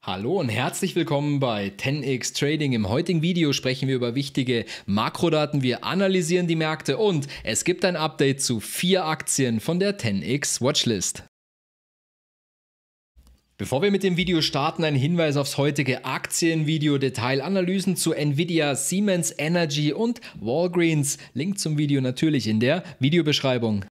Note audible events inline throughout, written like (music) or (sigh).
Hallo und herzlich willkommen bei 10x Trading. Im heutigen Video sprechen wir über wichtige Makrodaten, wir analysieren die Märkte und es gibt ein Update zu vier Aktien von der 10x Watchlist. Bevor wir mit dem Video starten, ein Hinweis aufs heutige Aktienvideo, Detailanalysen zu Nvidia, Siemens Energy und Walgreens. Link zum Video natürlich in der Videobeschreibung.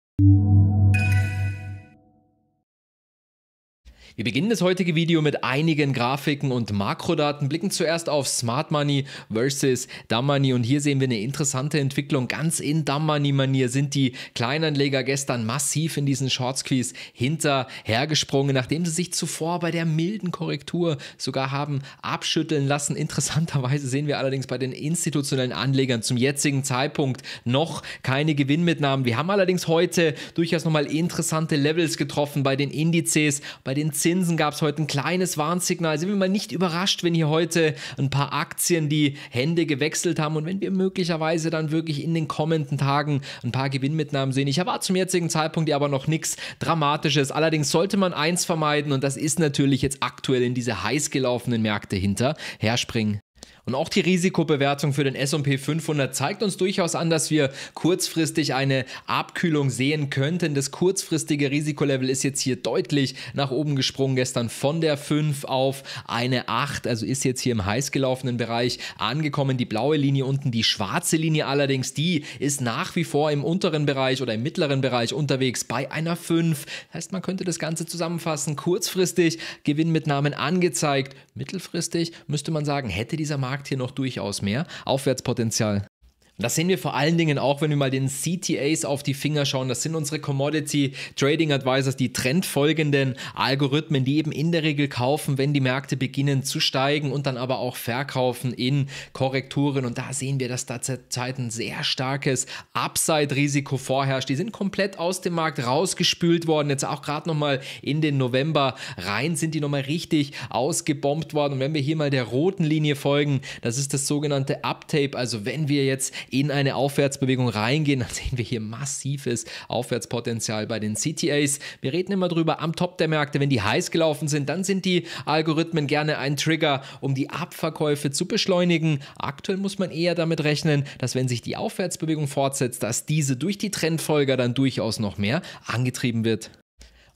Wir beginnen das heutige Video mit einigen Grafiken und Makrodaten, blicken zuerst auf Smart Money versus Dumb Money und hier sehen wir eine interessante Entwicklung. Ganz in Dumb Money Manier sind die Kleinanleger gestern massiv in diesen Short Squeeze hinterhergesprungen, nachdem sie sich zuvor bei der milden Korrektur sogar haben abschütteln lassen. Interessanterweise sehen wir allerdings bei den institutionellen Anlegern zum jetzigen Zeitpunkt noch keine Gewinnmitnahmen. Wir haben allerdings heute durchaus nochmal interessante Levels getroffen bei den Indizes, bei den 10 Zinsen gab es heute ein kleines Warnsignal. Sind wir mal nicht überrascht, wenn hier heute ein paar Aktien die Hände gewechselt haben und wenn wir möglicherweise dann wirklich in den kommenden Tagen ein paar Gewinnmitnahmen sehen. Ich erwarte zum jetzigen Zeitpunkt ja aber noch nichts Dramatisches. Allerdings sollte man eins vermeiden und das ist natürlich jetzt aktuell in diese heiß gelaufenen Märkte hinterher springen. Und auch die Risikobewertung für den S&P 500 zeigt uns durchaus an, dass wir kurzfristig eine Abkühlung sehen könnten. Das kurzfristige Risikolevel ist jetzt hier deutlich nach oben gesprungen, gestern von der 5 auf eine 8, also ist jetzt hier im heiß gelaufenen Bereich angekommen. Die blaue Linie unten, die schwarze Linie allerdings, die ist nach wie vor im unteren Bereich oder im mittleren Bereich unterwegs bei einer 5. Das heißt, man könnte das Ganze zusammenfassen, kurzfristig Gewinnmitnahmen angezeigt, mittelfristig müsste man sagen, hätte dieser Markt Markt hier noch durchaus mehr Aufwärtspotenzial. Das sehen wir vor allen Dingen auch, wenn wir mal den CTAs auf die Finger schauen. Das sind unsere Commodity Trading Advisors, die trendfolgenden Algorithmen, die eben in der Regel kaufen, wenn die Märkte beginnen zu steigen und dann aber auch verkaufen in Korrekturen. Und da sehen wir, dass da zurzeit ein sehr starkes Upside-Risiko vorherrscht. Die sind komplett aus dem Markt rausgespült worden. Jetzt auch gerade nochmal in den November rein sind die nochmal richtig ausgebombt worden. Und wenn wir hier mal der roten Linie folgen, das ist das sogenannte Uptape. Also wenn wir jetzt in eine Aufwärtsbewegung reingehen, dann sehen wir hier massives Aufwärtspotenzial bei den CTAs. Wir reden immer drüber, am Top der Märkte, wenn die heiß gelaufen sind, dann sind die Algorithmen gerne ein Trigger, um die Abverkäufe zu beschleunigen. Aktuell muss man eher damit rechnen, dass wenn sich die Aufwärtsbewegung fortsetzt, dass diese durch die Trendfolger dann durchaus noch mehr angetrieben wird.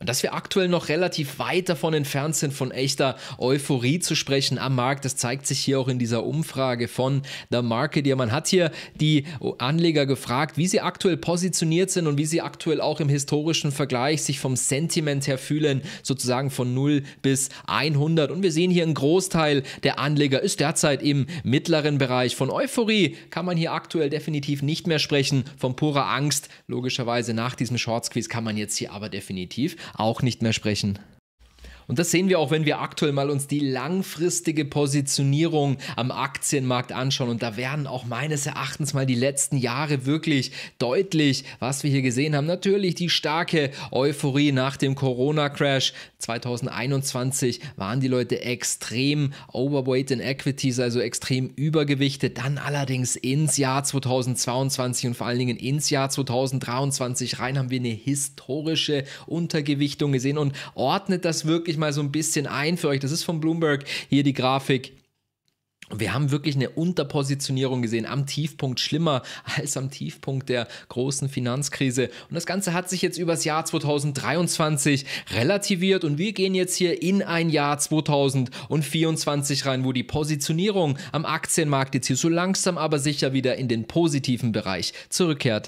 Und dass wir aktuell noch relativ weit davon entfernt sind, von echter Euphorie zu sprechen am Markt, das zeigt sich hier auch in dieser Umfrage von The Marketeer. Man hat hier die Anleger gefragt, wie sie aktuell positioniert sind und wie sie aktuell auch im historischen Vergleich sich vom Sentiment her fühlen, sozusagen von 0 bis 100. Und wir sehen hier, ein Großteil der Anleger ist derzeit im mittleren Bereich. Von Euphorie kann man hier aktuell definitiv nicht mehr sprechen, von purer Angst, logischerweise nach diesem Short Squeeze kann man jetzt hier aber definitiv auch nicht mehr sprechen. Und das sehen wir auch, wenn wir aktuell mal uns die langfristige Positionierung am Aktienmarkt anschauen. Und da werden auch meines Erachtens mal die letzten Jahre wirklich deutlich, was wir hier gesehen haben. Natürlich die starke Euphorie nach dem Corona-Crash 2021 waren die Leute extrem overweight in Equities, also extrem übergewichtet. Dann allerdings ins Jahr 2022 und vor allen Dingen ins Jahr 2023 rein haben wir eine historische Untergewichtung gesehen und ordnet das wirklich wirklich mal so ein bisschen ein für euch. Das ist von Bloomberg hier die Grafik. Wir haben wirklich eine Unterpositionierung gesehen, am Tiefpunkt schlimmer (laughs) als am Tiefpunkt der großen Finanzkrise. Und das Ganze hat sich jetzt übers Jahr 2023 relativiert und wir gehen jetzt hier in ein Jahr 2024 rein, wo die Positionierung am Aktienmarkt jetzt hier so langsam aber sicher wieder in den positiven Bereich zurückkehrt.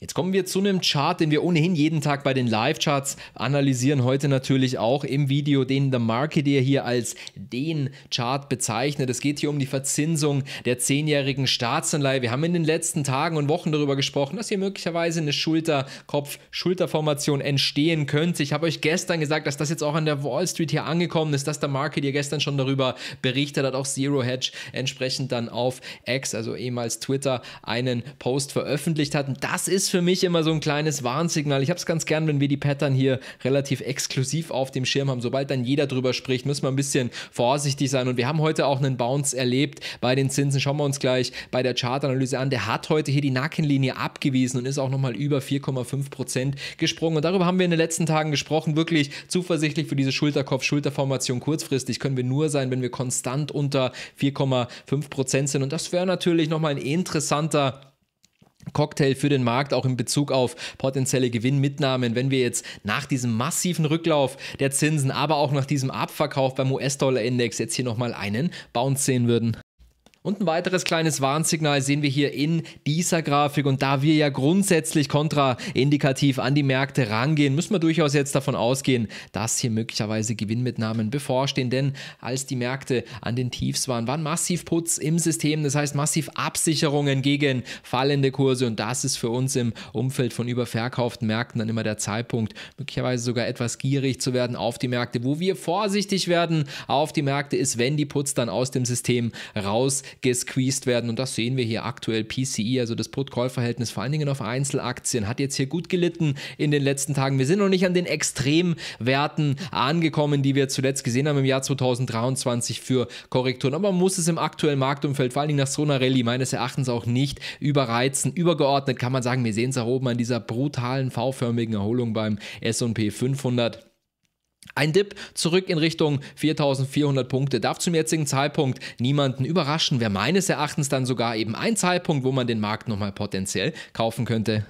Jetzt kommen wir zu einem Chart, den wir ohnehin jeden Tag bei den Live-Charts analysieren. Heute natürlich auch im Video, den The Marketeer hier als den Chart bezeichnet. Es geht hier um die Verzinsung der zehnjährigen Staatsanleihe. Wir haben in den letzten Tagen und Wochen darüber gesprochen, dass hier möglicherweise eine Schulter-Kopf-Schulterformation entstehen könnte. Ich habe euch gestern gesagt, dass das jetzt auch an der Wall Street hier angekommen ist, dass der Marketeer gestern schon darüber berichtet hat, auch Zero Hedge entsprechend dann auf X, also ehemals Twitter, einen Post veröffentlicht hat. Und das ist ist für mich immer so ein kleines Warnsignal. Ich habe es ganz gern, wenn wir die Pattern hier relativ exklusiv auf dem Schirm haben. Sobald dann jeder drüber spricht, müssen wir ein bisschen vorsichtig sein. Und wir haben heute auch einen Bounce erlebt bei den Zinsen. Schauen wir uns gleich bei der Chartanalyse an. Der hat heute hier die Nackenlinie abgewiesen und ist auch nochmal über 4,5 Prozent gesprungen. Und darüber haben wir in den letzten Tagen gesprochen. Wirklich zuversichtlich für diese Schulterkopf-Schulterformation kurzfristig können wir nur sein, wenn wir konstant unter 4,5 Prozent sind. Und das wäre natürlich nochmal ein interessanter Cocktail für den Markt, auch in Bezug auf potenzielle Gewinnmitnahmen, wenn wir jetzt nach diesem massiven Rücklauf der Zinsen, aber auch nach diesem Abverkauf beim US-Dollar-Index jetzt hier nochmal einen Bounce sehen würden. Und ein weiteres kleines Warnsignal sehen wir hier in dieser Grafik. Und da wir ja grundsätzlich kontraindikativ an die Märkte rangehen, müssen wir durchaus jetzt davon ausgehen, dass hier möglicherweise Gewinnmitnahmen bevorstehen. Denn als die Märkte an den Tiefs waren, waren massiv Putz im System. Das heißt massiv Absicherungen gegen fallende Kurse. Und das ist für uns im Umfeld von überverkauften Märkten dann immer der Zeitpunkt, möglicherweise sogar etwas gierig zu werden auf die Märkte. Wo wir vorsichtig werden auf die Märkte ist, wenn die Putz dann aus dem System raus gesqueezed werden. Und das sehen wir hier aktuell. PCI, e, also das Put-Call-Verhältnis, vor allen Dingen auf Einzelaktien, hat jetzt hier gut gelitten in den letzten Tagen. Wir sind noch nicht an den Extremwerten angekommen, die wir zuletzt gesehen haben im Jahr 2023 für Korrekturen. Aber man muss es im aktuellen Marktumfeld, vor allen Dingen nach so einer Rallye, meines Erachtens auch nicht überreizen. Übergeordnet kann man sagen, wir sehen es auch oben an dieser brutalen V-förmigen Erholung beim SP 500. Ein Dip zurück in Richtung 4400 Punkte darf zum jetzigen Zeitpunkt niemanden überraschen, wäre meines Erachtens dann sogar eben ein Zeitpunkt, wo man den Markt nochmal potenziell kaufen könnte.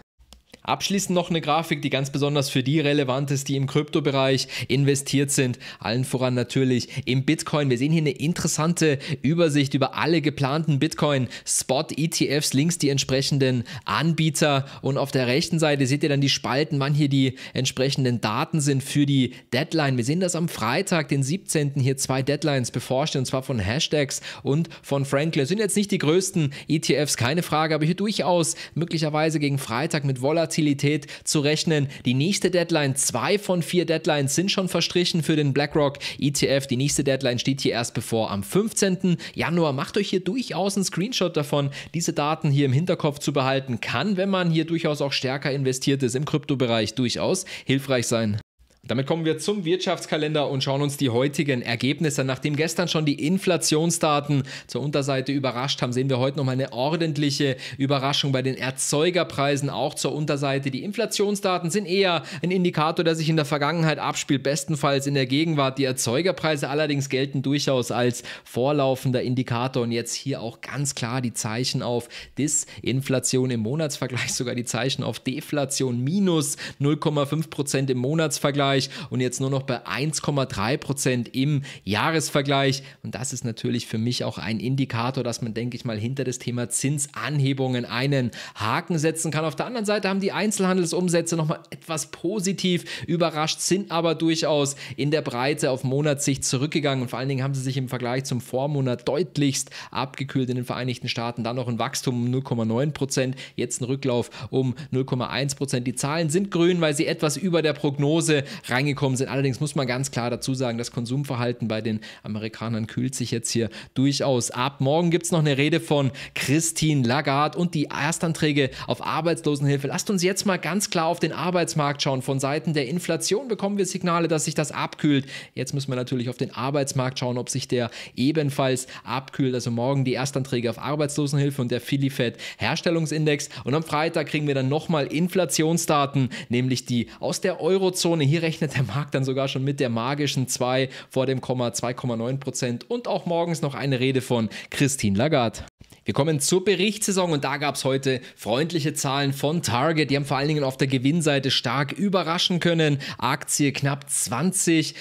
Abschließend noch eine Grafik, die ganz besonders für die relevant ist, die im Kryptobereich investiert sind. Allen voran natürlich im Bitcoin. Wir sehen hier eine interessante Übersicht über alle geplanten Bitcoin-Spot-ETFs, links die entsprechenden Anbieter und auf der rechten Seite seht ihr dann die Spalten, wann hier die entsprechenden Daten sind für die Deadline. Wir sehen das am Freitag, den 17. hier zwei Deadlines bevorstehen und zwar von Hashtags und von Franklin. Das sind jetzt nicht die größten ETFs, keine Frage, aber hier durchaus möglicherweise gegen Freitag mit Volatilität Volatilität zu rechnen. Die nächste Deadline, zwei von vier Deadlines sind schon verstrichen für den BlackRock ETF. Die nächste Deadline steht hier erst bevor am 15. Januar. Macht euch hier durchaus einen Screenshot davon, diese Daten hier im Hinterkopf zu behalten. Kann, wenn man hier durchaus auch stärker investiert ist im Kryptobereich, durchaus hilfreich sein. Damit kommen wir zum Wirtschaftskalender und schauen uns die heutigen Ergebnisse. Nachdem gestern schon die Inflationsdaten zur Unterseite überrascht haben, sehen wir heute nochmal eine ordentliche Überraschung bei den Erzeugerpreisen auch zur Unterseite. Die Inflationsdaten sind eher ein Indikator, der sich in der Vergangenheit abspielt, bestenfalls in der Gegenwart. Die Erzeugerpreise allerdings gelten durchaus als vorlaufender Indikator und jetzt hier auch ganz klar die Zeichen auf Disinflation im Monatsvergleich, sogar die Zeichen auf Deflation minus 0,5 Prozent im Monatsvergleich. Jahresvergleich und jetzt nur noch bei 1,3 Prozent im Jahresvergleich. Und das ist natürlich für mich auch ein Indikator, dass man, denke ich mal, hinter das Thema Zinsanhebungen einen Haken setzen kann. Auf der anderen Seite haben die Einzelhandelsumsätze nochmal etwas positiv überrascht, sind aber durchaus in der Breite auf Monatssicht zurückgegangen und vor allen Dingen haben sie sich im Vergleich zum Vormonat deutlichst abgekühlt in den Vereinigten Staaten. Dann noch ein Wachstum um 0,9 Prozent, jetzt ein Rücklauf um 0,1 Prozent. Die Zahlen sind grün, weil sie etwas über der Prognose reingekommen sind. Allerdings muss man ganz klar dazu sagen, das Konsumverhalten bei den Amerikanern kühlt sich jetzt hier durchaus ab. Morgen gibt es noch eine Rede von Christine Lagarde und die Erstanträge auf Arbeitslosenhilfe. Lasst uns jetzt mal ganz klar auf den Arbeitsmarkt schauen. Von Seiten der Inflation bekommen wir Signale, dass sich das abkühlt. Jetzt müssen wir natürlich auf den Arbeitsmarkt schauen, ob sich der ebenfalls abkühlt. Also morgen die Erstanträge auf Arbeitslosenhilfe und der Filifed Herstellungsindex. Und am Freitag kriegen wir dann nochmal Inflationsdaten, nämlich die aus der Eurozone. Hier rechnet der Markt dann sogar schon mit der magischen 2 vor dem Komma 2,9 Prozent und auch morgens noch eine Rede von Christine Lagarde. Wir kommen zur Berichtssaison und da gab es heute freundliche Zahlen von Target. Die haben vor allen Dingen auf der Gewinnseite stark überraschen können. Aktie knapp 20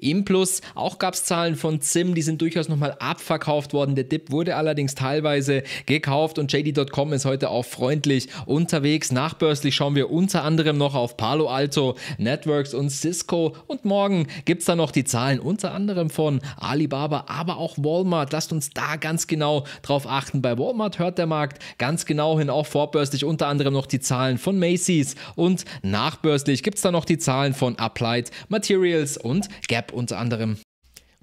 im Plus. Auch gab es Zahlen von ZIM, die sind durchaus nochmal abverkauft worden. Der Dip wurde allerdings teilweise gekauft und JD.com ist heute auch freundlich unterwegs. Nachbörslich schauen wir unter anderem noch auf Palo Alto, Networks und Cisco. Und morgen gibt es dann noch die Zahlen unter anderem von Alibaba, aber auch Walmart. Lasst uns da ganz genau drauf darauf achten, bei Walmart hört der Markt ganz genau hin, auch vorbörslich unter anderem noch die Zahlen von Macy's und nachbörslich gibt es dann noch die Zahlen von Applied Materials und Gap unter anderem.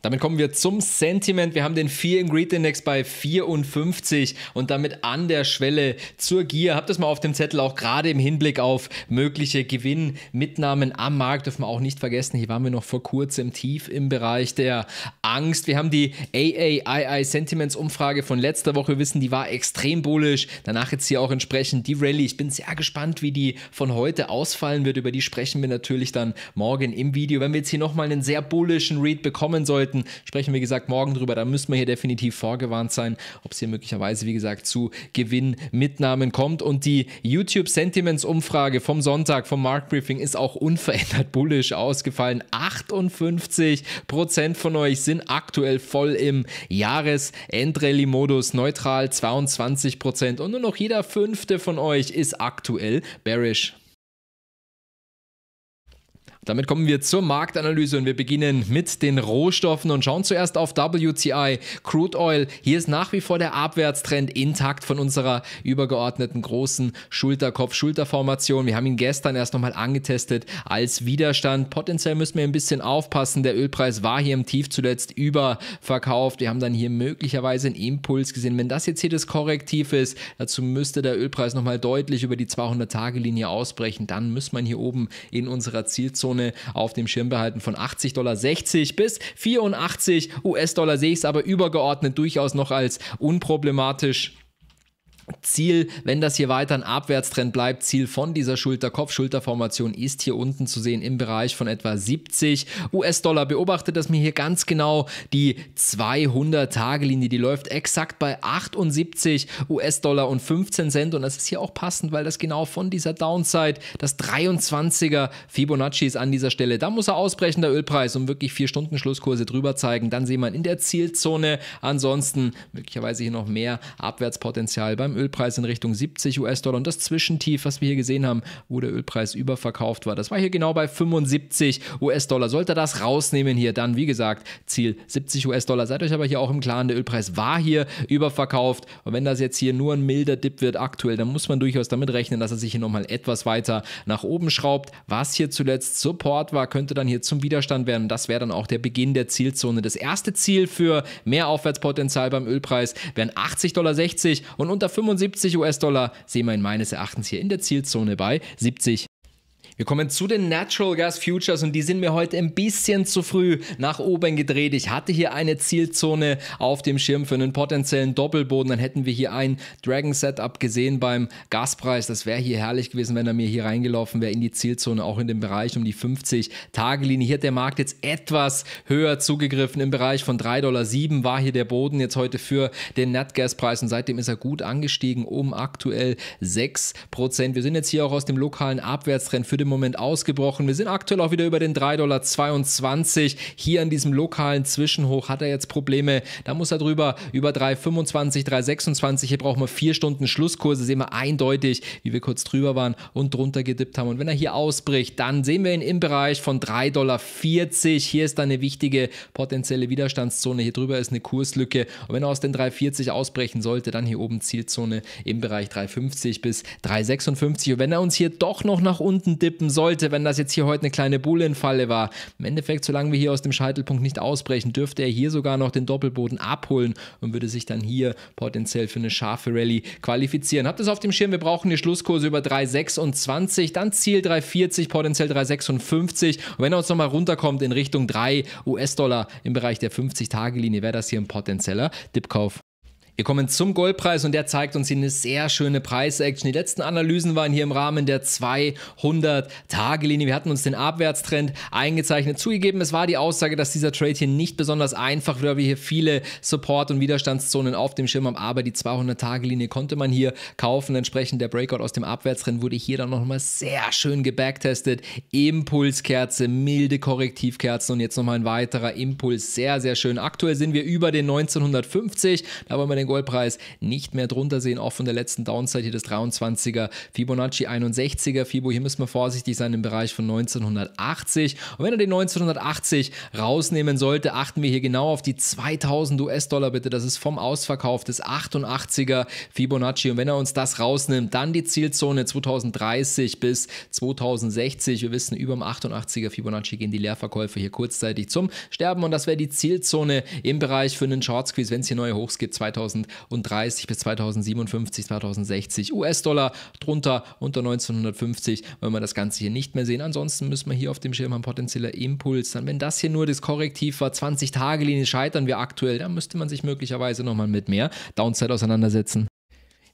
Damit kommen wir zum Sentiment. Wir haben den Fear and Greed Index bei 54 und damit an der Schwelle zur Gier. Habt das mal auf dem Zettel, auch gerade im Hinblick auf mögliche Gewinnmitnahmen am Markt. Dürfen wir auch nicht vergessen, hier waren wir noch vor kurzem tief im Bereich der Angst. Wir haben die AAII Sentiments Umfrage von letzter Woche. Wir wissen, die war extrem bullisch. Danach jetzt hier auch entsprechend die Rallye. Ich bin sehr gespannt, wie die von heute ausfallen wird. Über die sprechen wir natürlich dann morgen im Video. Wenn wir jetzt hier nochmal einen sehr bullischen Read bekommen sollten, sollten. Sprechen wir, wie gesagt, morgen drüber. Da müssen wir hier definitiv vorgewarnt sein, ob es hier möglicherweise, wie gesagt, zu Gewinnmitnahmen kommt. Und die YouTube Sentiments Umfrage vom Sonntag, vom Mark Briefing, ist auch unverändert bullisch ausgefallen. 58 von euch sind aktuell voll im Jahresendrally-Modus, neutral 22 und nur noch jeder fünfte von euch ist aktuell bearish. Damit kommen wir zur Marktanalyse und wir beginnen mit den Rohstoffen und schauen zuerst auf WTI, Crude Oil. Hier ist nach wie vor der Abwärtstrend intakt von unserer übergeordneten großen Schulterkopf-Schulterformation. Wir haben ihn gestern erst nochmal angetestet als Widerstand. Potenziell müssen wir ein bisschen aufpassen. Der Ölpreis war hier im Tief zuletzt überverkauft. Wir haben dann hier möglicherweise einen Impuls gesehen. Wenn das jetzt hier das Korrektiv ist, dazu müsste der Ölpreis nochmal deutlich über die 200-Tage-Linie ausbrechen. Dann müsste man hier oben in unserer Zielzone Grauzone auf dem Schirm behalten von 80,60 Dollar bis 84 US-Dollar sehe ich es aber übergeordnet durchaus noch als unproblematisch Ziel, wenn das hier weiter ein Abwärtstrend bleibt, Ziel von dieser Schulter-Kopf-Schulter-Formation ist hier unten zu sehen im Bereich von etwa 70 US-Dollar. Beobachtet das mir hier ganz genau die 200-Tage-Linie, die läuft exakt bei 78 US-Dollar und 15 Cent und das ist hier auch passend, weil das genau von dieser Downside, das 23er Fibonacci ist an dieser Stelle. Da muss er ausbrechen, der Ölpreis, um wirklich 4-Stunden-Schlusskurse drüber zeigen. Dann sieht man in der Zielzone. Ansonsten möglicherweise hier noch mehr Abwärtspotenzial beim Ölpreis in Richtung 70 US-Dollar. Und das Zwischentief, was wir hier gesehen haben, wo der Ölpreis überverkauft war, das war hier genau bei 75 US-Dollar. Sollte das rausnehmen hier, dann wie gesagt, Ziel 70 US-Dollar. Seid euch aber hier auch im Klaren, der Ölpreis war hier überverkauft. Und wenn das jetzt hier nur ein milder Dip wird aktuell, dann muss man durchaus damit rechnen, dass er sich hier nochmal etwas weiter nach oben schraubt. Was hier zuletzt Support war, könnte dann hier zum Widerstand werden. Das wäre dann auch der Beginn der Zielzone. Das erste Ziel für mehr Aufwärtspotenzial beim Ölpreis wären 80,60 Dollar und unter 75 US-Dollar sehen wir meines Erachtens hier in der Zielzone bei 70 wir kommen zu den Natural Gas Futures und die sind mir heute ein bisschen zu früh nach oben gedreht. Ich hatte hier eine Zielzone auf dem Schirm für einen potenziellen Doppelboden. Dann hätten wir hier ein Dragon Setup gesehen beim Gaspreis. Das wäre hier herrlich gewesen, wenn er mir hier reingelaufen wäre in die Zielzone, auch in dem Bereich um die 50-Tage-Linie. Hier hat der Markt jetzt etwas höher zugegriffen. Im Bereich von 3,7 Dollar war hier der Boden jetzt heute für den Natgaspreis und seitdem ist er gut angestiegen um aktuell 6%. Wir sind jetzt hier auch aus dem lokalen Abwärtstrend für den im Moment ausgebrochen. Wir sind aktuell auch wieder über den 3,22 Dollar. Hier an diesem lokalen Zwischenhoch hat er jetzt Probleme. Da muss er drüber über 3,25, 3,26. Hier brauchen wir vier Stunden Schlusskurse. Sehen wir eindeutig, wie wir kurz drüber waren und drunter gedippt haben. Und wenn er hier ausbricht, dann sehen wir ihn im Bereich von 3,40 Dollar. Hier ist dann eine wichtige potenzielle Widerstandszone. Hier drüber ist eine Kurslücke. Und wenn er aus den 3,40 ausbrechen sollte, dann hier oben Zielzone im Bereich 3,50 bis 3,56. Und wenn er uns hier doch noch nach unten dippt, tippen sollte, wenn das jetzt hier heute eine kleine Bullenfalle war. Im Endeffekt, solange wir hier aus dem Scheitelpunkt nicht ausbrechen, dürfte er hier sogar noch den Doppelboden abholen und würde sich dann hier potenziell für eine scharfe Rallye qualifizieren. Habt es auf dem Schirm, wir brauchen die Schlusskurse über 3,26, dann Ziel 3,40, potenziell 3,56. Und wenn er uns nochmal runterkommt in Richtung 3 US-Dollar im Bereich der 50-Tage-Linie, wäre das hier ein potenzieller Tippkauf. Wir kommen zum Goldpreis und der zeigt uns hier eine sehr schöne Preis-Action. Die letzten Analysen waren hier im Rahmen der 200-Tage-Linie. Wir hatten uns den Abwärtstrend eingezeichnet. Zugegeben, es war die Aussage, dass dieser Trade hier nicht besonders einfach wird, weil wir hier viele Support- und Widerstandszonen auf dem Schirm haben, aber die 200-Tage-Linie konnte man hier kaufen. Entsprechend der Breakout aus dem Abwärtstrend wurde hier dann nochmal sehr schön gebacktestet. Impulskerze, milde Korrektivkerzen und jetzt nochmal ein weiterer Impuls. Sehr, sehr schön. Aktuell sind wir über den 1950. Da wollen wir den den Goldpreis nicht mehr drunter sehen, auch von der letzten Downside hier des 23er Fibonacci 61er Fibo. Hier müssen wir vorsichtig sein im Bereich von 1980. Und wenn er den 1980 rausnehmen sollte, achten wir hier genau auf die 2000 US-Dollar bitte. Das ist vom Ausverkauf des 88er Fibonacci. Und wenn er uns das rausnimmt, dann die Zielzone 2030 bis 2060. Wir wissen, über dem 88er Fibonacci gehen die Leerverkäufe hier kurzzeitig zum Sterben. Und das wäre die Zielzone im Bereich für einen Short Squeeze, wenn es hier neue Hochs gibt, 2000 2030 bis 2057, 2060 US-Dollar, drunter unter 1950, wenn wir das Ganze hier nicht mehr sehen. Ansonsten müssen wir hier auf dem Schirm haben potenzieller Impuls. Dann, wenn das hier nur das Korrektiv war, 20 Tage Linie scheitern wir aktuell, dann müsste man sich möglicherweise nochmal mit mehr Downside auseinandersetzen.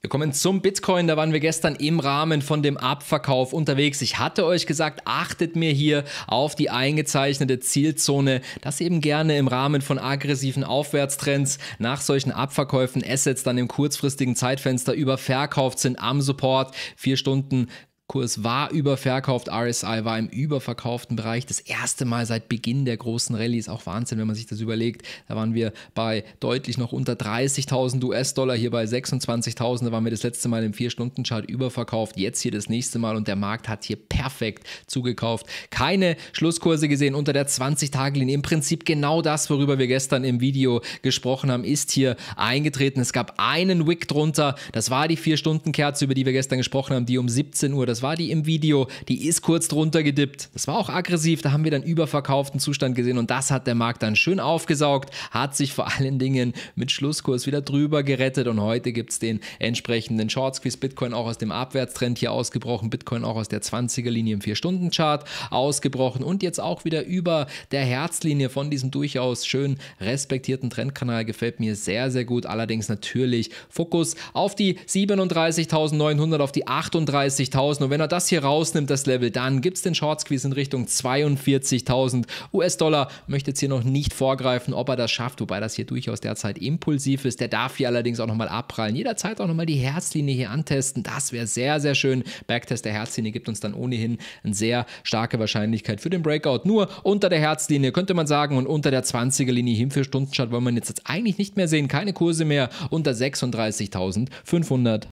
Wir kommen zum Bitcoin. Da waren wir gestern im Rahmen von dem Abverkauf unterwegs. Ich hatte euch gesagt, achtet mir hier auf die eingezeichnete Zielzone, dass eben gerne im Rahmen von aggressiven Aufwärtstrends nach solchen Abverkäufen Assets dann im kurzfristigen Zeitfenster überverkauft sind am Support. Vier Stunden Kurs war überverkauft, RSI war im überverkauften Bereich. Das erste Mal seit Beginn der großen Rallye ist auch Wahnsinn, wenn man sich das überlegt. Da waren wir bei deutlich noch unter 30.000 US-Dollar, hier bei 26.000. Da waren wir das letzte Mal im 4-Stunden-Chart überverkauft. Jetzt hier das nächste Mal und der Markt hat hier perfekt zugekauft. Keine Schlusskurse gesehen unter der 20-Tage-Linie. Im Prinzip genau das, worüber wir gestern im Video gesprochen haben, ist hier eingetreten. Es gab einen Wick drunter. Das war die 4-Stunden-Kerze, über die wir gestern gesprochen haben, die um 17 Uhr das war die im Video, die ist kurz drunter gedippt. Das war auch aggressiv, da haben wir dann überverkauften Zustand gesehen und das hat der Markt dann schön aufgesaugt, hat sich vor allen Dingen mit Schlusskurs wieder drüber gerettet und heute gibt es den entsprechenden Short Squeeze Bitcoin auch aus dem Abwärtstrend hier ausgebrochen, Bitcoin auch aus der 20er Linie im 4-Stunden-Chart ausgebrochen und jetzt auch wieder über der Herzlinie von diesem durchaus schön respektierten Trendkanal gefällt mir sehr, sehr gut. Allerdings natürlich Fokus auf die 37.900, auf die 38.000 und wenn er das hier rausnimmt, das Level, dann gibt es den Short Squeeze in Richtung 42.000 US-Dollar. Möchte jetzt hier noch nicht vorgreifen, ob er das schafft, wobei das hier durchaus derzeit impulsiv ist. Der darf hier allerdings auch nochmal abprallen. Jederzeit auch nochmal die Herzlinie hier antesten. Das wäre sehr, sehr schön. Backtest der Herzlinie gibt uns dann ohnehin eine sehr starke Wahrscheinlichkeit für den Breakout. Nur unter der Herzlinie könnte man sagen und unter der 20er-Linie hin für Stundenchart wollen wir jetzt, eigentlich nicht mehr sehen. Keine Kurse mehr unter 36.500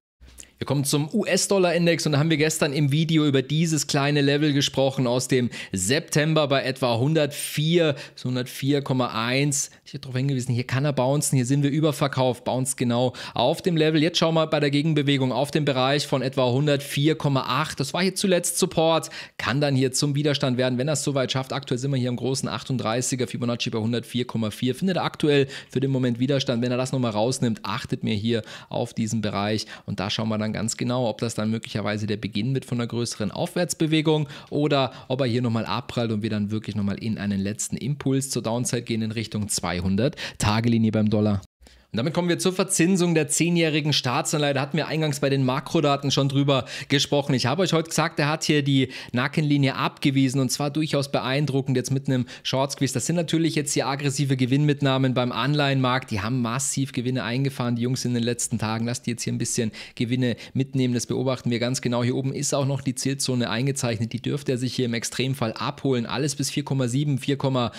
wir kommen zum US-Dollar-Index und da haben wir gestern im Video über dieses kleine Level gesprochen aus dem September bei etwa 104, 104,1. Ich habe darauf hingewiesen, hier kann er bouncen, hier sind wir überverkauft, bounce genau auf dem Level. Jetzt schauen wir bei der Gegenbewegung auf den Bereich von etwa 104,8. Das war hier zuletzt Support, kann dann hier zum Widerstand werden, wenn er es soweit schafft. Aktuell sind wir hier im großen 38er Fibonacci bei 104,4. Findet er aktuell für den Moment Widerstand. Wenn er das nochmal rausnimmt, achtet mir hier auf diesen Bereich und da schauen wir dann man ganz genau, ob das dann möglicherweise der Beginn mit von einer größeren Aufwärtsbewegung oder ob er hier nochmal abprallt und wir dann wirklich nochmal in einen letzten Impuls zur Downside gehen in Richtung 200. Tagelinie beim Dollar. Und damit kommen wir zur Verzinsung der zehnjährigen Staatsanleihe. Da hatten wir eingangs bei den Makrodaten schon drüber gesprochen. Ich habe euch heute gesagt, er hat hier die Nackenlinie abgewiesen und zwar durchaus beeindruckend jetzt mit einem Short Squeeze. Das sind natürlich jetzt hier aggressive Gewinnmitnahmen beim Anleihenmarkt. Die haben massiv Gewinne eingefahren, die Jungs in den letzten Tagen. Lasst die jetzt hier ein bisschen Gewinne mitnehmen. Das beobachten wir ganz genau. Hier oben ist auch noch die Zielzone eingezeichnet. Die dürfte er sich hier im Extremfall abholen. Alles bis 4,7, 4,8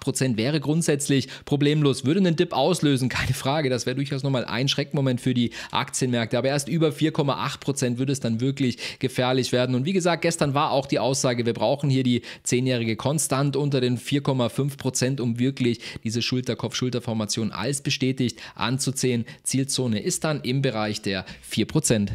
Prozent wäre grundsätzlich problemlos. Würde einen Dip auslösen, keine Frage Frage. Das wäre durchaus nochmal ein Schreckmoment für die Aktienmärkte. Aber erst über 4,8 Prozent würde es dann wirklich gefährlich werden. Und wie gesagt, gestern war auch die Aussage, wir brauchen hier die 10-jährige konstant unter den 4,5 Prozent, um wirklich diese Schulter-Kopf-Schulter-Formation als bestätigt anzuziehen. Zielzone ist dann im Bereich der 4 Prozent.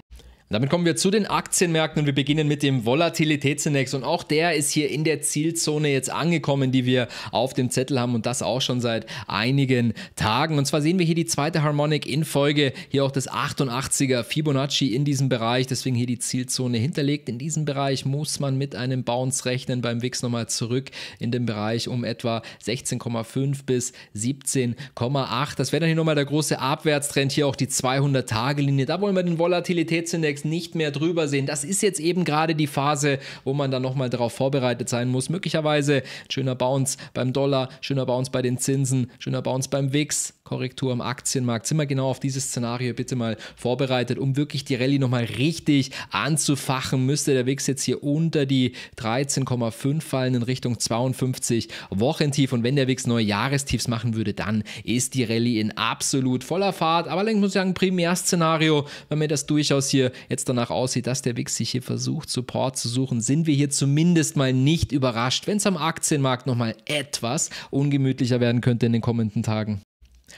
Damit kommen wir zu den Aktienmärkten und wir beginnen mit dem Volatilitätsindex. Und auch der ist hier in der Zielzone jetzt angekommen, die wir auf dem Zettel haben und das auch schon seit einigen Tagen. Und zwar sehen wir hier die zweite Harmonic in Folge, hier auch das 88er Fibonacci in diesem Bereich. Deswegen hier die Zielzone hinterlegt. In diesem Bereich muss man mit einem Bounce rechnen. Beim Wix nochmal zurück in den Bereich um etwa 16,5 bis 17,8. Das wäre dann hier nochmal der große Abwärtstrend. Hier auch die 200-Tage-Linie. Da wollen wir den Volatilitätsindex Index nicht mehr drüber sehen. Das ist jetzt eben gerade die Phase, wo man dann nochmal darauf vorbereitet sein muss. Möglicherweise schöner Bounce beim Dollar, schöner Bounce bei den Zinsen, schöner Bounce beim WIX, Korrektur am Aktienmarkt. Sind wir genau auf dieses Szenario bitte mal vorbereitet, um wirklich die Rallye nochmal richtig anzufachen, müsste der Wix jetzt hier unter die 13,5 fallen in Richtung 52 Wochentief. Und wenn der Wix neue Jahrestiefs machen würde, dann ist die Rallye in absolut voller Fahrt. Aber allerdings muss ich sagen, Primärszenario, wenn mir das durchaus hier jetzt danach aussieht, dass der Wix sich hier versucht, Support zu suchen, sind wir hier zumindest mal nicht überrascht, wenn es am Aktienmarkt nochmal etwas ungemütlicher werden könnte in den kommenden Tagen.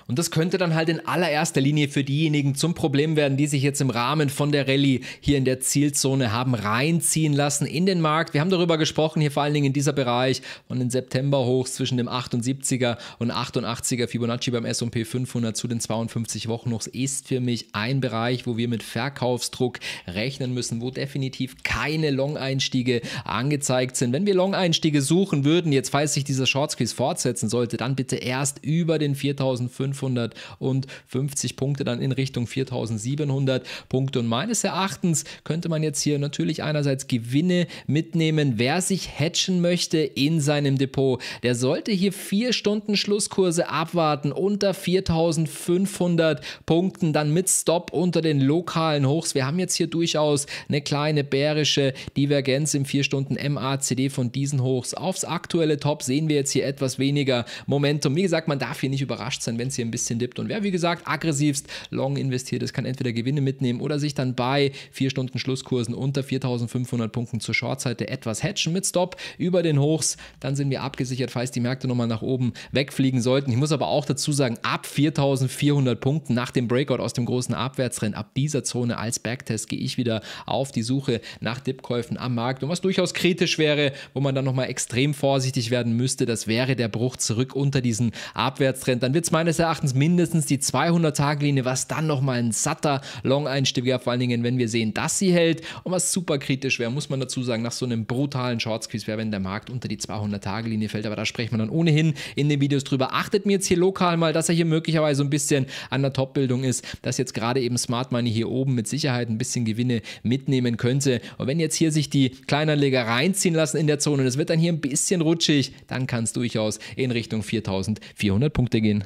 Und das könnte dann halt in allererster Linie für diejenigen zum Problem werden, die sich jetzt im Rahmen von der Rallye hier in der Zielzone haben reinziehen lassen in den Markt. Wir haben darüber gesprochen, hier vor allen Dingen in dieser Bereich von den September-Hochs zwischen dem 78er und 88er Fibonacci beim S&P 500 zu den 52 Wochen Wochenhochs ist für mich ein Bereich, wo wir mit Verkaufsdruck rechnen müssen, wo definitiv keine Long-Einstiege angezeigt sind. Wenn wir Long-Einstiege suchen würden, jetzt falls sich dieser Short Squeeze fortsetzen sollte, dann bitte erst über den 4500 550 Punkte dann in Richtung 4700 Punkte. Und meines Erachtens könnte man jetzt hier natürlich einerseits Gewinne mitnehmen. Wer sich hatchen möchte in seinem Depot, der sollte hier vier Stunden Schlusskurse abwarten unter 4500 Punkten, dann mit Stop unter den lokalen Hochs. Wir haben jetzt hier durchaus eine kleine bärische Divergenz im 4 Stunden MACD von diesen Hochs aufs aktuelle Top sehen wir jetzt hier etwas weniger Momentum. Wie gesagt, man darf hier nicht überrascht sein, wenn es hier ein bisschen dippt. Und wer, wie gesagt, aggressivst long investiert ist, kann entweder Gewinne mitnehmen oder sich dann bei 4 Stunden Schlusskursen unter 4500 Punkten zur Shortseite etwas hatchen mit Stop über den Hochs. Dann sind wir abgesichert, falls die Märkte nochmal nach oben wegfliegen sollten. Ich muss aber auch dazu sagen, ab 4400 Punkten nach dem Breakout aus dem großen Abwärtstrend, ab dieser Zone als Backtest gehe ich wieder auf die Suche nach Dipkäufen am Markt. Und was durchaus kritisch wäre, wo man dann nochmal extrem vorsichtig werden müsste, das wäre der Bruch zurück unter diesen Abwärtstrend. Dann wird es meines Erachtens mindestens die 200-Tage-Linie, was dann nochmal ein satter long einstieg wäre, vor allen Dingen, wenn wir sehen, dass sie hält. Und was super kritisch wäre, muss man dazu sagen, nach so einem brutalen Short-Squeeze wäre, wenn der Markt unter die 200-Tage-Linie fällt. Aber da sprechen wir dann ohnehin in den Videos drüber. Achtet mir jetzt hier lokal mal, dass er hier möglicherweise ein bisschen an der Top-Bildung ist, dass jetzt gerade eben Smart Money hier oben mit Sicherheit ein bisschen Gewinne mitnehmen könnte. Und wenn jetzt hier sich die Kleinanleger reinziehen lassen in der Zone und es wird dann hier ein bisschen rutschig, dann kann es durchaus in Richtung 4400 Punkte gehen.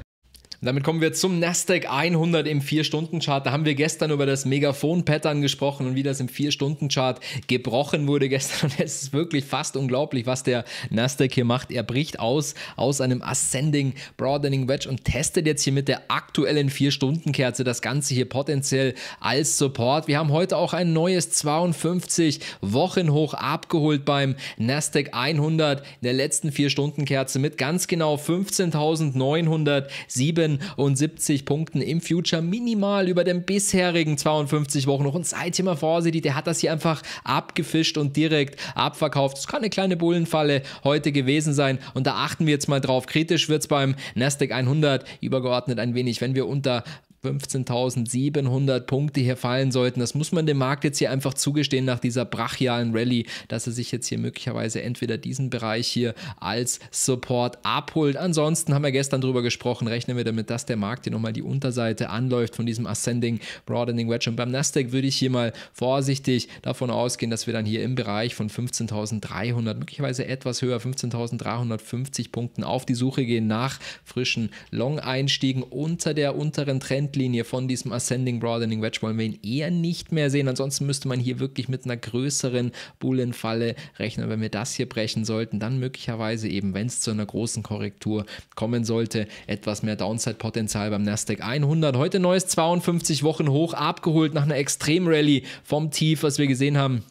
Damit kommen wir zum Nasdaq 100 im 4-Stunden-Chart. Da haben wir gestern über das Megafon-Pattern gesprochen und wie das im 4-Stunden-Chart gebrochen wurde gestern. (laughs) Und es ist wirklich fast unglaublich, was der Nasdaq hier macht. Er bricht aus aus einem Ascending Broadening Wedge und testet jetzt hier mit der aktuellen 4-Stunden-Kerze das Ganze hier potenziell als Support. Wir haben heute auch ein neues 52 wochen hoch abgeholt beim Nasdaq 100 in der letzten 4-Stunden-Kerze mit ganz genau 15.907 77 Punkten im Future minimal über den bisherigen 52 Wochen noch. Und seitdem Forsey, der hat das hier einfach abgefischt und direkt abverkauft. Das kann eine kleine Bullenfalle heute gewesen sein. Und da achten wir jetzt mal drauf. Kritisch wird es beim Nasdaq 100 übergeordnet ein wenig, wenn wir unter 15.700 Punkte hier fallen sollten. Das muss man dem Markt jetzt hier einfach zugestehen nach dieser brachialen Rallye, dass er sich jetzt hier möglicherweise entweder diesen Bereich hier als Support abholt. Ansonsten haben wir gestern darüber gesprochen, rechnen wir damit, dass der Markt hier nochmal die Unterseite anläuft von diesem Ascending Broadening Wedge. Und beim Nasdaq würde ich hier mal vorsichtig davon ausgehen, dass wir dann hier im Bereich von 15.300, möglicherweise etwas höher, 15.350 Punkten auf die Suche gehen nach frischen Long-Einstiegen unter der unteren Trend Mittelfeldlinie von diesem Ascending Broadening Wedge wollen wir ihn eher nicht mehr sehen. Ansonsten müsste man hier wirklich mit einer größeren Bullenfalle rechnen. Wenn wir das hier brechen sollten, dann möglicherweise eben, wenn es zu einer großen Korrektur kommen sollte, etwas mehr Downside-Potenzial beim Nasdaq 100. Heute neues 52 Wochen hoch abgeholt nach einer Extrem-Rally vom Tief, was wir gesehen haben.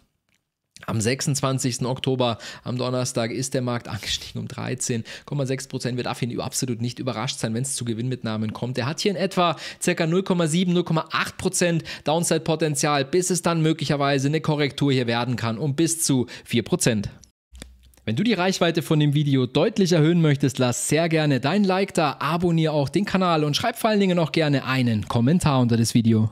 Am 26. Oktober, am Donnerstag, ist der Markt angestiegen um 13,6 Prozent. Wird Affin absolut nicht überrascht sein, wenn es zu Gewinnmitnahmen kommt. Er hat hier in etwa ca. 0,7, 0,8 Prozent Downside-Potenzial, bis es dann möglicherweise eine Korrektur hier werden kann um bis zu 4 Prozent. Wenn du die Reichweite von dem Video deutlich erhöhen möchtest, lass sehr gerne dein Like da, abonniere auch den Kanal und schreib vor allen Dingen auch gerne einen Kommentar unter das Video.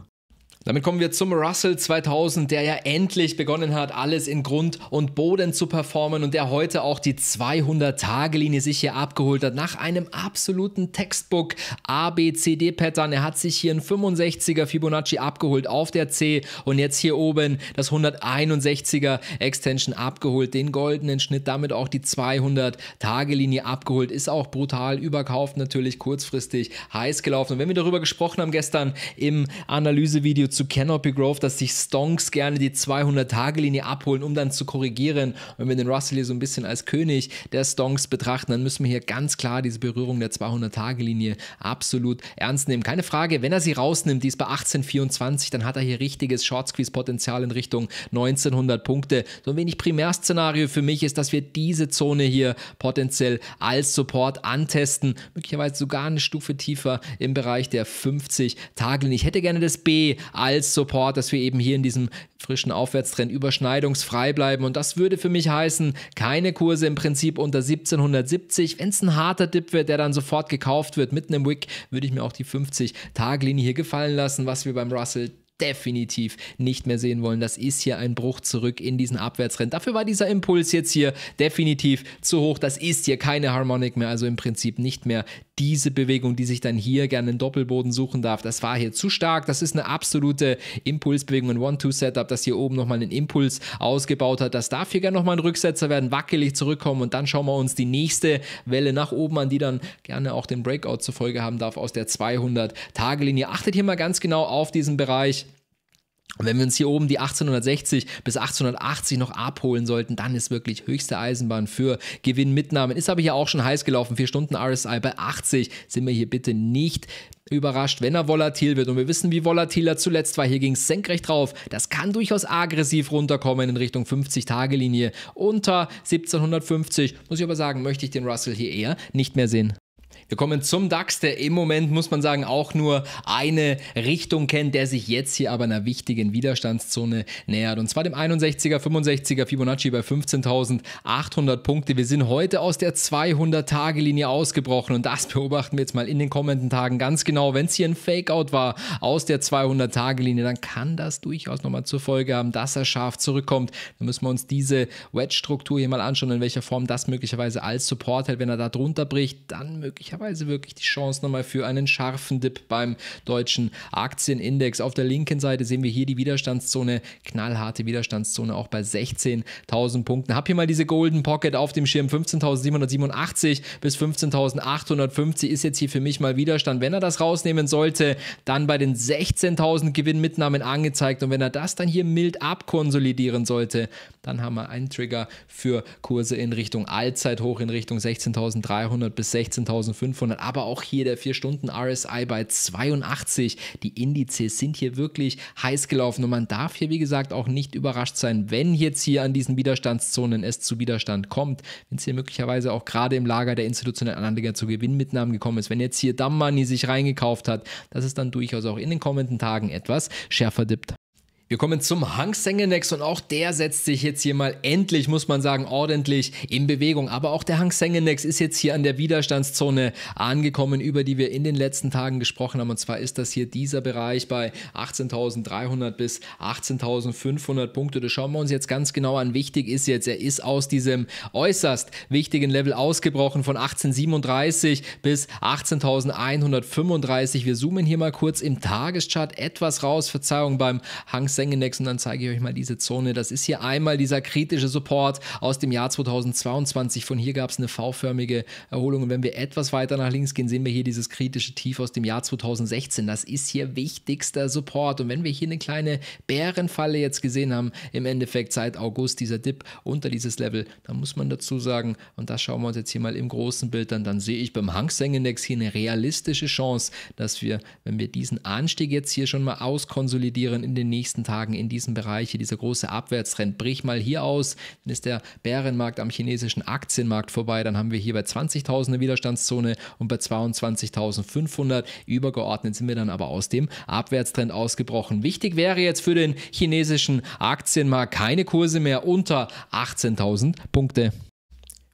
Damit kommen wir zum Russell 2000, der ja endlich begonnen hat, alles in Grund und Boden zu performen und der heute auch die 200-Tage-Linie sich hier abgeholt hat, nach einem absoluten Textbook ABCD-Pattern. Er hat sich hier ein 65er Fibonacci abgeholt auf der C und jetzt hier oben das 161er Extension abgeholt, den goldenen Schnitt, damit auch die 200-Tage-Linie abgeholt, ist auch brutal überkauft, natürlich kurzfristig heiß gelaufen. Und wenn wir darüber gesprochen haben gestern im Analysevideo zu Canopy Grove, dass sich Stonks gerne die 200-Tage-Linie abholen, um dann zu korrigieren. Wenn wir den Russell hier so ein bisschen als König der Stonks betrachten, dann müssen wir hier ganz klar diese Berührung der 200-Tage-Linie absolut ernst nehmen. Keine Frage, wenn er sie rausnimmt, die ist bei 1824, dann hat er hier richtiges Short Squeeze Potenzial in Richtung 1900 Punkte. So ein wenig Primärszenario für mich ist, dass wir diese Zone hier potenziell als Support antesten, möglicherweise sogar eine Stufe tiefer im Bereich der 50 Tage. Ich hätte gerne das B, als Support, dass wir eben hier in diesem frischen Aufwärtstrend überschneidungsfrei bleiben. Und das würde für mich heißen, keine Kurse im Prinzip unter 1770. Wenn es ein harter Dip wird, der dann sofort gekauft wird, mit einem Wick, würde ich mir auch die 50-Tage-Linie hier gefallen lassen, was wir beim Russell definitiv nicht mehr sehen wollen. Das ist hier ein Bruch zurück in diesen Abwärtstrend. Dafür war dieser Impuls jetzt hier definitiv zu hoch. Das ist hier keine Harmonic mehr, also im Prinzip nicht mehr diese Bewegung, die sich dann hier gerne einen Doppelboden suchen darf, das war hier zu stark. Das ist eine absolute Impulsbewegung, ein One-Two-Setup, das hier oben nochmal einen Impuls ausgebaut hat. Das darf hier gerne nochmal ein Rücksetzer werden, wackelig zurückkommen und dann schauen wir uns die nächste Welle nach oben an, die dann gerne auch den Breakout zur Folge haben darf aus der 200-Tage-Linie. Achtet hier mal ganz genau auf diesen Bereich wenn wir uns hier oben die 1860 bis 1880 noch abholen sollten, dann ist wirklich höchste Eisenbahn für Gewinnmitnahmen. Ist aber hier auch schon heiß gelaufen. 4 Stunden RSI bei 80. Sind wir hier bitte nicht überrascht, wenn er volatil wird. Und wir wissen, wie volatil er zuletzt war. Hier ging es senkrecht drauf. Das kann durchaus aggressiv runterkommen in Richtung 50-Tage-Linie. Unter 1750, muss ich aber sagen, möchte ich den Russell hier eher nicht mehr sehen. Wir kommen zum DAX, der im Moment, muss man sagen, auch nur eine Richtung kennt, der sich jetzt hier aber einer wichtigen Widerstandszone nähert. Und zwar dem 61er, 65er Fibonacci bei 15.800 Punkte. Wir sind heute aus der 200-Tage-Linie ausgebrochen und das beobachten wir jetzt mal in den kommenden Tagen ganz genau. Wenn es hier ein Fakeout war aus der 200-Tage-Linie, dann kann das durchaus nochmal zur Folge haben, dass er scharf zurückkommt. Dann müssen wir uns diese Wedge-Struktur hier mal anschauen, in welcher Form das möglicherweise als Support hält. Wenn er da drunter bricht, dann möglicherweise möglicherweise wirklich die Chance nochmal für einen scharfen Dip beim deutschen Aktienindex. Auf der linken Seite sehen wir hier die Widerstandszone, knallharte Widerstandszone auch bei 16.000 Punkten. Hab hier mal diese Golden Pocket auf dem Schirm 15.787 bis 15.850 ist jetzt hier für mich mal Widerstand. Wenn er das rausnehmen sollte, dann bei den 16.000 Gewinnmitnahmen angezeigt und wenn er das dann hier mild abkonsolidieren sollte, dann haben wir einen Trigger für Kurse in Richtung Allzeithoch in Richtung 16.300 bis 16.500 500, aber auch hier der 4-Stunden-RSI bei 82. Die Indizes sind hier wirklich heiß gelaufen und man darf hier, wie gesagt, auch nicht überrascht sein, wenn jetzt hier an diesen Widerstandszonen es zu Widerstand kommt, wenn es hier möglicherweise auch gerade im Lager der institutionellen Anleger zu Gewinnmitnahmen gekommen ist, wenn jetzt hier Money sich reingekauft hat, dass es dann durchaus auch in den kommenden Tagen etwas schärfer dippt. Wir kommen zum Hang Sengenex und auch der setzt sich jetzt hier mal endlich, muss man sagen, ordentlich in Bewegung. Aber auch der Hang Sengenex ist jetzt hier an der Widerstandszone angekommen, über die wir in den letzten Tagen gesprochen haben. Und zwar ist das hier dieser Bereich bei 18.300 bis 18.500 Punkte. Das schauen wir uns jetzt ganz genau an. Wichtig ist jetzt, er ist aus diesem äußerst wichtigen Level ausgebrochen von 1837 bis 18.135. Wir zoomen hier mal kurz im Tageschart etwas raus. Verzeihung beim Hang Sengenex Sengindex und dann zeige ich euch mal diese Zone. Das ist hier einmal dieser kritische Support aus dem Jahr 2022. Von hier gab es eine V-förmige Erholung und wenn wir etwas weiter nach links gehen, sehen wir hier dieses kritische Tief aus dem Jahr 2016. Das ist hier wichtigster Support und wenn wir hier eine kleine Bärenfalle jetzt gesehen haben, im Endeffekt seit August dieser Dip unter dieses Level, dann muss man dazu sagen, und das schauen wir uns jetzt hier mal im großen Bild an, dann sehe ich beim Hang Seng Index hier eine realistische Chance, dass wir, wenn wir diesen Anstieg jetzt hier schon mal auskonsolidieren in den nächsten Tagen, Tagen in diesem Bereich, dieser große Abwärtstrend. bricht mal hier aus, dann ist der Bärenmarkt am chinesischen Aktienmarkt vorbei, dann haben wir hier bei 20.000 eine Widerstandszone und bei 22.500 übergeordnet sind wir dann aber aus dem Abwärtstrend ausgebrochen. Wichtig wäre jetzt für den chinesischen Aktienmarkt keine Kurse mehr unter 18.000 Punkte.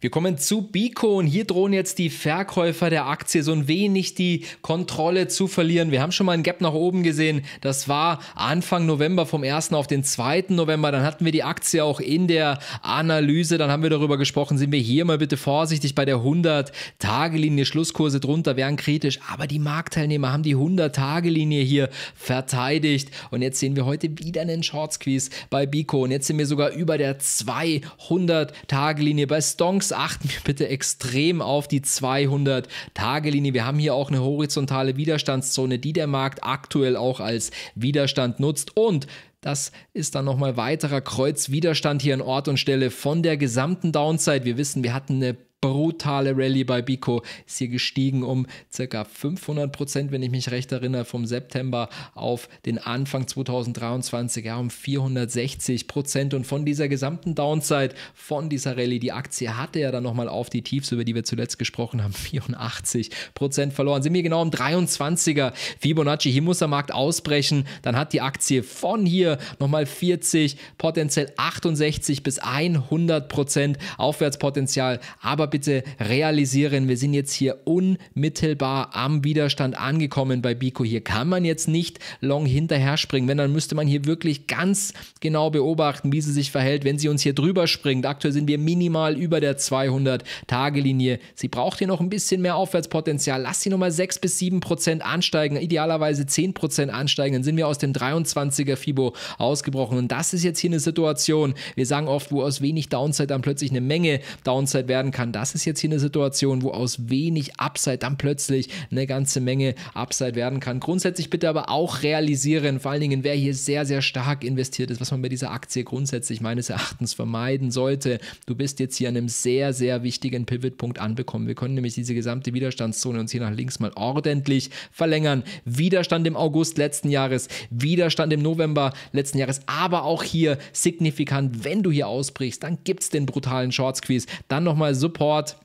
Wir kommen zu Bico und hier drohen jetzt die Verkäufer der Aktie so ein wenig die Kontrolle zu verlieren. Wir haben schon mal einen Gap nach oben gesehen. Das war Anfang November vom 1. auf den 2. November. Dann hatten wir die Aktie auch in der Analyse. Dann haben wir darüber gesprochen, sind wir hier mal bitte vorsichtig bei der 100-Tage-Linie. Schlusskurse drunter wären kritisch, aber die Marktteilnehmer haben die 100-Tage-Linie hier verteidigt. Und jetzt sehen wir heute wieder einen Short Squeeze bei Bico. Und jetzt sind wir sogar über der 200-Tage-Linie bei Stonks Jungs, achten wir bitte extrem auf die 200-Tage-Linie. Wir haben hier auch eine horizontale Widerstandszone, die der Markt aktuell auch als Widerstand nutzt. Und das ist dann nochmal weiterer Kreuzwiderstand hier an Ort und Stelle von der gesamten Downside. Wir wissen, wir hatten eine brutale Rallye bei Bico ist hier gestiegen um circa 500 Prozent, wenn ich mich recht erinnere, vom September auf den Anfang 2023, ja, um 460 Prozent. Und von dieser gesamten Downside, von dieser Rallye, die Aktie hatte ja dann nochmal auf die Tiefs, über die wir zuletzt gesprochen haben, 84 (laughs) Prozent verloren. Sind wir genau um 23er Fibonacci. Hier muss der Markt ausbrechen. Dann hat die Aktie von hier nochmal 40, potenziell 68 bis 100 Prozent Aufwärtspotenzial. Aber aber bitte realisieren, wir sind jetzt hier unmittelbar am Widerstand angekommen bei Biko. Hier kann man jetzt nicht long hinterher springen. Wenn, dann müsste man hier wirklich ganz genau beobachten, wie sie sich verhält, wenn sie uns hier drüber springt. Aktuell sind wir minimal über der 200-Tage-Linie. Sie braucht hier noch ein bisschen mehr Aufwärtspotenzial. Lass sie nochmal 6 bis 7 Prozent ansteigen, idealerweise 10 Prozent ansteigen. Dann sind wir aus dem 23er FIBO ausgebrochen. Und das ist jetzt hier eine Situation. Wir sagen oft, wo aus wenig Downside dann plötzlich eine Menge Downside werden kann das ist jetzt hier eine Situation, wo aus wenig Upside dann plötzlich eine ganze Menge Upside werden kann. Grundsätzlich bitte aber auch realisieren, vor allen Dingen, wer hier sehr, sehr stark investiert ist, was man bei dieser Aktie grundsätzlich meines Erachtens vermeiden sollte. Du bist jetzt hier an einem sehr, sehr wichtigen Pivotpunkt anbekommen. Wir können nämlich diese gesamte Widerstandszone uns hier nach links mal ordentlich verlängern. Widerstand im August letzten Jahres, Widerstand im November letzten Jahres, aber auch hier signifikant, wenn du hier ausbrichst, dann gibt es den brutalen Short Squeeze. Dann nochmal Support Support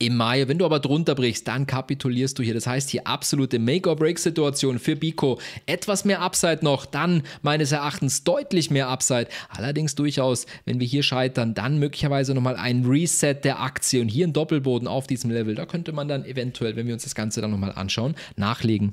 im Mai. Wenn du aber drunter brichst, dann kapitulierst du hier. Das heißt hier absolute Make-or-Break-Situation für Biko. Etwas mehr Upside noch, dann meines Erachtens deutlich mehr Upside. Allerdings durchaus, wenn wir hier scheitern, dann möglicherweise nochmal ein Reset der Aktie und hier ein Doppelboden auf diesem Level. Da könnte man dann eventuell, wenn wir uns das Ganze dann nochmal anschauen, nachlegen.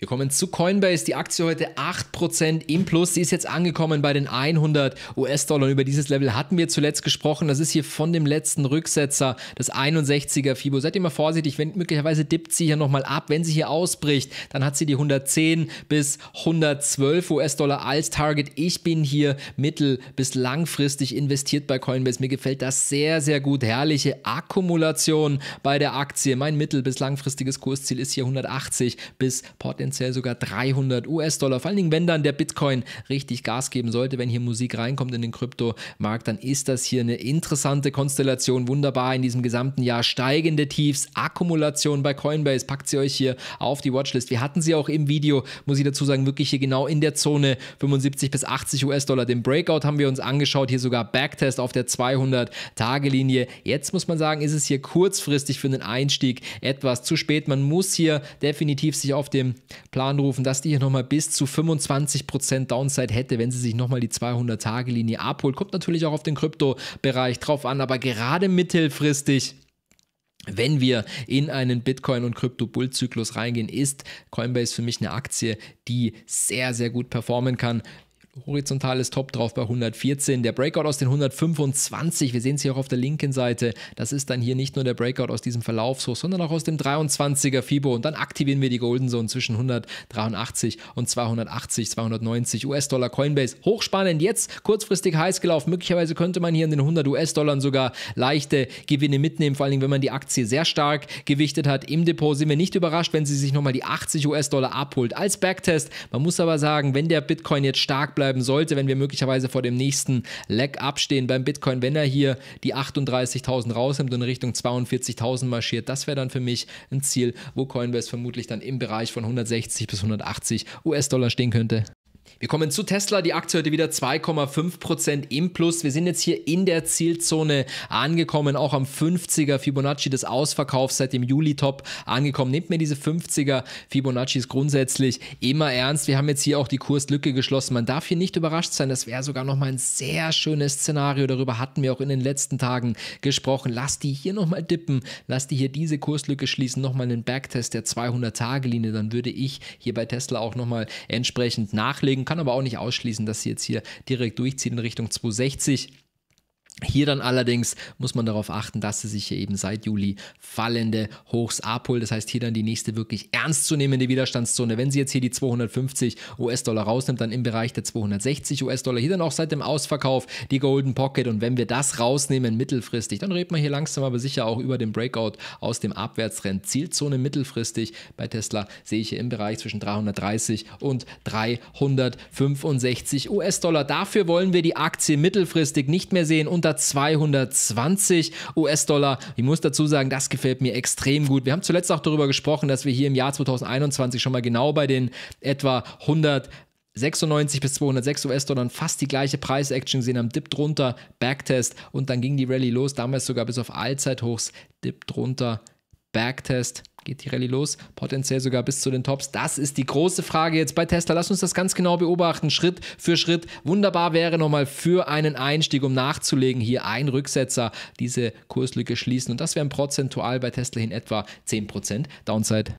Wir kommen zu Coinbase. Die Aktie heute 8% im Plus. Sie ist jetzt angekommen bei den 100 US-Dollar. Über dieses Level hatten wir zuletzt gesprochen. Das ist hier von dem letzten Rücksetzer, das 61er FIBO. Seid ihr mal vorsichtig, wenn möglicherweise dippt sie hier nochmal ab. Wenn sie hier ausbricht, dann hat sie die 110 bis 112 US-Dollar als Target. Ich bin hier mittel- bis langfristig investiert bei Coinbase. Mir gefällt das sehr, sehr gut. Herrliche Akkumulation bei der Aktie. Mein mittel- bis langfristiges Kursziel ist hier 180 bis potenziell potenziell sogar 300 US-Dollar. Vor allen Dingen, wenn dann der Bitcoin richtig Gas geben sollte, wenn hier Musik reinkommt in den Kryptomarkt, dann ist das hier eine interessante Konstellation. Wunderbar in diesem gesamten Jahr steigende Tiefs, Akkumulation bei Coinbase. Packt sie euch hier auf die Watchlist. Wir hatten sie auch im Video, muss ich dazu sagen, wirklich hier genau in der Zone 75 bis 80 US-Dollar. Den Breakout haben wir uns angeschaut. Hier sogar Backtest auf der 200-Tage-Linie. Jetzt muss man sagen, ist es hier kurzfristig für den Einstieg etwas zu spät. Man muss hier definitiv sich auf dem Plan rufen, dass die hier nochmal bis zu 25% Downside hätte, wenn sie sich nochmal die 200-Tage-Linie abholt. Kommt natürlich auch auf den Kryptobereich drauf an, aber gerade mittelfristig wenn wir in einen Bitcoin- und Krypto-Bull-Zyklus reingehen, ist Coinbase für mich eine Aktie, die sehr, sehr gut performen kann horizontales Top drauf bei 114. Der Breakout aus den 125, wir sehen es hier auch auf der linken Seite, das ist dann hier nicht nur der Breakout aus diesem Verlaufshoch, sondern auch aus dem 23er FIBO. Und dann aktivieren wir die Golden Zone zwischen 183 und 280, 290 US-Dollar Coinbase. Hochspannend, jetzt kurzfristig heiß gelaufen. Möglicherweise könnte man hier in den 100 US-Dollar sogar leichte Gewinne mitnehmen, vor allem wenn man die Aktie sehr stark gewichtet hat. Im Depot sind wir nicht überrascht, wenn sie sich nochmal die 80 US-Dollar abholt als Backtest. Man muss aber sagen, wenn der Bitcoin jetzt stark bleibt, bleiben sollte, wenn wir möglicherweise vor dem nächsten Leck abstehen beim Bitcoin, wenn er hier die 38.000 rausnimmt und in Richtung 42.000 marschiert, das wäre dann für mich ein Ziel, wo Coinbase vermutlich dann im Bereich von 160 bis 180 US-Dollar stehen könnte. Wir kommen zu Tesla. Die Aktie heute wieder 2,5% im Plus. Wir sind jetzt hier in der Zielzone angekommen, auch am 50er Fibonacci des Ausverkaufs seit dem Juli-Top angekommen. Nehmt mir diese 50er Fibonaccis grundsätzlich immer ernst. Wir haben jetzt hier auch die Kurslücke geschlossen. Man darf hier nicht überrascht sein. Das wäre sogar nochmal ein sehr schönes Szenario. Darüber hatten wir auch in den letzten Tagen gesprochen. Lass die hier nochmal dippen. lass die hier diese Kurslücke schließen. Nochmal einen Backtest der 200-Tage-Linie. Dann würde ich hier bei Tesla auch nochmal entsprechend nachlegen kann aber auch nicht ausschließen, dass sie jetzt hier direkt durchziehen in Richtung 260. Hier dann allerdings muss man darauf achten, dass sie sich hier eben seit Juli fallende Hochs abholt. Das heißt, hier dann die nächste wirklich ernstzunehmende Widerstandszone. Wenn sie jetzt hier die 250 US-Dollar rausnimmt, dann im Bereich der 260 US-Dollar. Hier dann auch seit dem Ausverkauf die Golden Pocket. Und wenn wir das rausnehmen mittelfristig, dann redet man hier langsam aber sicher auch über den Breakout aus dem Abwärtstrend. Zielzone mittelfristig bei Tesla sehe ich hier im Bereich zwischen 330 und 365 US-Dollar. Dafür wollen wir die Aktie mittelfristig nicht mehr sehen. Unter unter 220 US-Dollar. Ich muss dazu sagen, das gefällt mir extrem gut. Wir haben zuletzt auch darüber gesprochen, dass wir hier im Jahr 2021 schon mal genau bei den etwa 100 96 bis 206 US-Dollar, fast die gleiche Preis-Action gesehen haben, Dip drunter, Backtest und dann ging die Rallye los, damals sogar bis auf Allzeithochs, Dip drunter, Backtest, geht die Rallye los, potenziell sogar bis zu den Tops. Das ist die große Frage jetzt bei Tesla. Lass uns das ganz genau beobachten, Schritt für Schritt. Wunderbar wäre nochmal für einen Einstieg, um nachzulegen, hier ein Rücksetzer diese Kurslücke schließen. Und das wären prozentual bei Tesla hin etwa 10% Downside.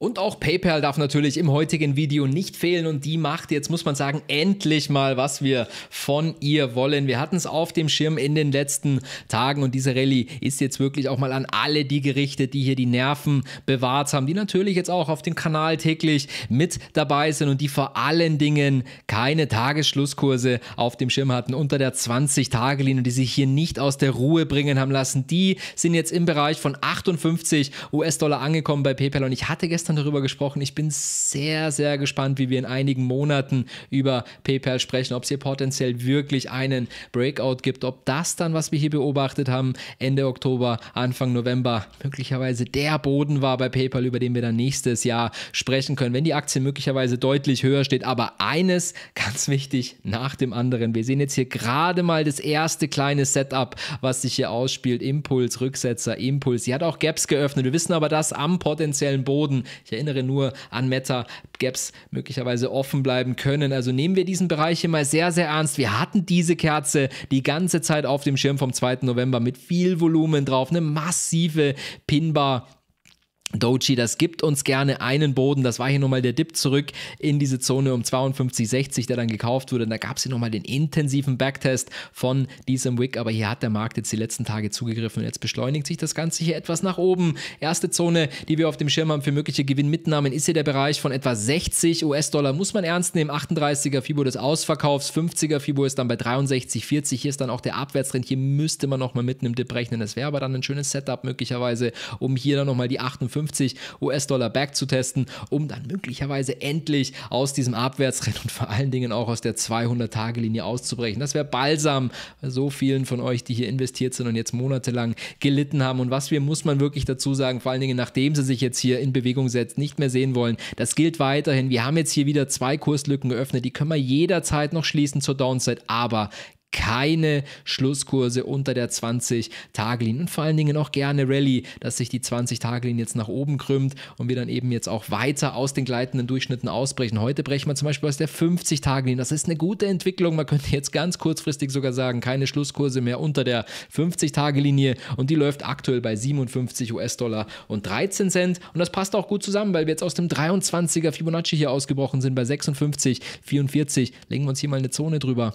Und auch PayPal darf natürlich im heutigen Video nicht fehlen und die macht, jetzt muss man sagen, endlich mal, was wir von ihr wollen. Wir hatten es auf dem Schirm in den letzten Tagen und diese Rallye ist jetzt wirklich auch mal an alle die gerichtet, die hier die Nerven bewahrt haben, die natürlich jetzt auch auf dem Kanal täglich mit dabei sind und die vor allen Dingen keine Tagesschlusskurse auf dem Schirm hatten unter der 20-Tage-Linie und die sich hier nicht aus der Ruhe bringen haben lassen. Die sind jetzt im Bereich von 58 US-Dollar angekommen bei PayPal und ich hatte gestern gestern darüber gesprochen. Ich bin sehr, sehr gespannt, wie wir in einigen Monaten über PayPal sprechen, ob es hier potenziell wirklich einen Breakout gibt, ob das dann, was wir hier beobachtet haben, Ende Oktober, Anfang November, möglicherweise der Boden war bei PayPal, über den wir dann nächstes Jahr sprechen können, wenn die Aktie möglicherweise deutlich höher steht. Aber eines, ganz wichtig, nach dem anderen. Wir sehen jetzt hier gerade mal das erste kleine Setup, was sich hier ausspielt. Impuls, Rücksetzer, Impuls. Sie hat auch Gaps geöffnet. Wir wissen aber, dass am potenziellen Boden ich erinnere nur an Meta-Gaps möglicherweise offen bleiben können. Also nehmen wir diesen Bereich hier mal sehr, sehr ernst. Wir hatten diese Kerze die ganze Zeit auf dem Schirm vom 2. November mit viel Volumen drauf, eine massive Pinbar. Doji, das gibt uns gerne einen Boden. Das war hier nochmal der Dip zurück in diese Zone um 52,60, der dann gekauft wurde. Und da gab es hier nochmal den intensiven Backtest von diesem Wick. Aber hier hat der Markt jetzt die letzten Tage zugegriffen. Und jetzt beschleunigt sich das Ganze hier etwas nach oben. Erste Zone, die wir auf dem Schirm haben für mögliche Gewinnmitnahmen, ist hier der Bereich von etwa 60 US-Dollar. Muss man ernst nehmen. 38er Fibo des Ausverkaufs, 50er Fibo ist dann bei 63,40. Hier ist dann auch der Abwärtstrend. Hier müsste man nochmal mit einem Dip rechnen. Das wäre aber dann ein schönes Setup möglicherweise, um hier dann nochmal die 58 50 US-Dollar Back zu testen, um dann möglicherweise endlich aus diesem Abwärtsrennen und vor allen Dingen auch aus der 200-Tage-Linie auszubrechen. Das wäre balsam so vielen von euch, die hier investiert sind und jetzt monatelang gelitten haben. Und was wir, muss man wirklich dazu sagen, vor allen Dingen nachdem sie sich jetzt hier in Bewegung setzt, nicht mehr sehen wollen, das gilt weiterhin. Wir haben jetzt hier wieder zwei Kurslücken geöffnet, die können wir jederzeit noch schließen zur Downside, aber keine Schlusskurse unter der 20-Tage-Linie und vor allen Dingen auch gerne Rallye, dass sich die 20-Tage-Linie jetzt nach oben krümmt und wir dann eben jetzt auch weiter aus den gleitenden Durchschnitten ausbrechen. Heute brechen wir zum Beispiel aus der 50-Tage-Linie. Das ist eine gute Entwicklung. Man könnte jetzt ganz kurzfristig sogar sagen, keine Schlusskurse mehr unter der 50-Tage-Linie und die läuft aktuell bei 57 US-Dollar und 13 Cent und das passt auch gut zusammen, weil wir jetzt aus dem 23er Fibonacci hier ausgebrochen sind bei 56, 44. Legen wir uns hier mal eine Zone drüber.